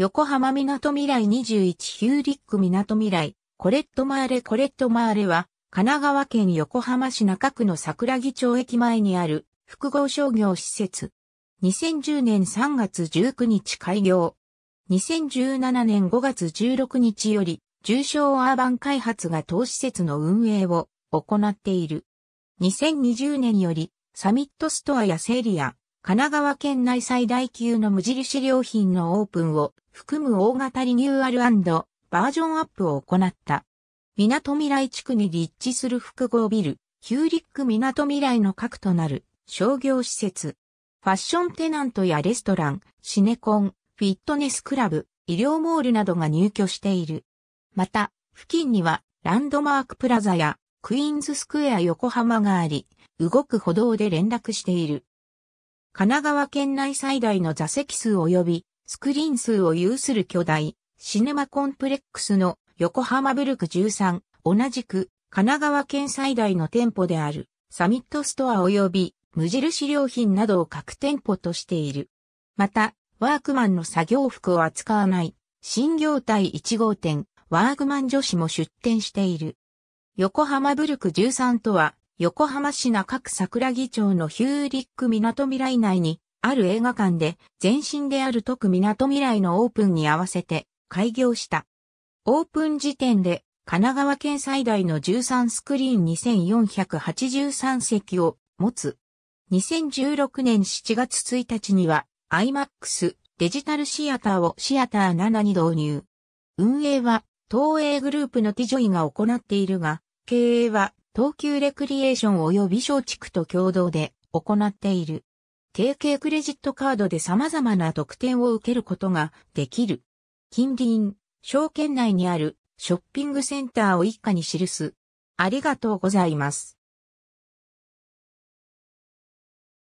横浜港未来21ヒューリック港未来、コレットマーレコレットマーレは、神奈川県横浜市中区の桜木町駅前にある複合商業施設。2010年3月19日開業。2017年5月16日より、重症アーバン開発が当施設の運営を行っている。2020年より、サミットストアやセリア、神奈川県内最大級の無印良品のオープンを含む大型リニューアルバージョンアップを行った。港未来地区に立地する複合ビル、ヒューリック港未来の核となる商業施設。ファッションテナントやレストラン、シネコン、フィットネスクラブ、医療モールなどが入居している。また、付近にはランドマークプラザやクイーンズスクエア横浜があり、動く歩道で連絡している。神奈川県内最大の座席数及びスクリーン数を有する巨大、シネマコンプレックスの横浜ブルク13、同じく神奈川県最大の店舗であるサミットストア及び無印良品などを各店舗としている。また、ワークマンの作業服を扱わない新業態1号店、ワークマン女子も出店している。横浜ブルク13とは、横浜市中区桜木町のヒューリック港未来内にある映画館で前身である特港未来のオープンに合わせて開業した。オープン時点で神奈川県最大の13スクリーン2483席を持つ。2016年7月1日には IMAX デジタルシアターをシアター7に導入。運営は東映グループのティジョイが行っているが、経営は東急レクリエーション及び小畜と共同で行っている。kk。クレジットカードで様々な特典を受けることができる。近隣、証券内にあるショッピングセンターを一家に記す。ありがとうございます。